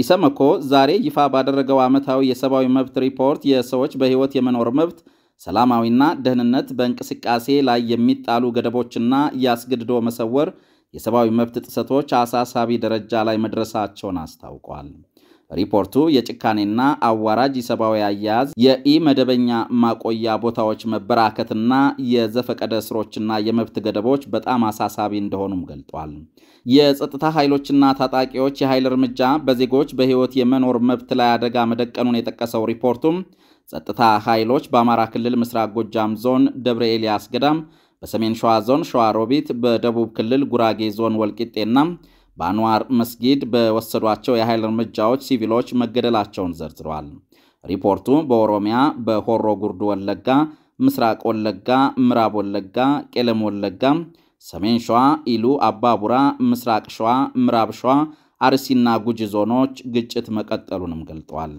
ኢሰመኮ ዛሬ ይፋ ባደረገው ዓመታዊ የሰብአዊ መብት ሪፖርት የሰዎች በሕይወት የመኖር መብት፣ ሰላማዊና ደህንነት፣ በእንቅስቃሴ ላይ የሚጣሉ ገደቦችና የአስገድዶ መሰወር የሰብአዊ መብት ጥሰቶች አሳሳቢ ደረጃ ላይ መድረሳቸውን አስታውቋል። ሪፖርቱ የጭካኔና አዋራጅ የሰብአዊ አያያዝ፣ የኢ መደበኛ ማቆያ ቦታዎች መበራከትና የዘፈቀደ እስሮችና የመብት ገደቦች በጣም አሳሳቢ እንደሆኑም ገልጧል። የጸጥታ ኃይሎችና ታጣቂዎች የኃይል እርምጃ በዜጎች በሕይወት የመኖር መብት ላይ አደጋ መደቀኑን የጠቀሰው ሪፖርቱም ጸጥታ ኃይሎች በአማራ ክልል ምስራቅ ጎጃም ዞን ደብረ ኤልያስ ገዳም በሰሜን ሸዋ ዞን ሸዋ ሮቢት፣ በደቡብ ክልል ጉራጌ ዞን ወልቂጤና በአንዋር መስጊድ በወሰዷቸው የኃይል እርምጃዎች ሲቪሎች መገደላቸውን ዘርዝረዋል። ሪፖርቱ በኦሮሚያ በሆሮ ጉርዱ ወለጋ፣ ምስራቅ ወለጋ፣ ምዕራብ ወለጋ፣ ቄለም ወለጋ፣ ሰሜን ሸዋ፣ ኢሉ አባቡራ፣ ምስራቅ ሸዋ፣ ምዕራብ ሸዋ፣ አርሲና ጉጂ ዞኖች ግጭት መቀጠሉንም ገልጧል።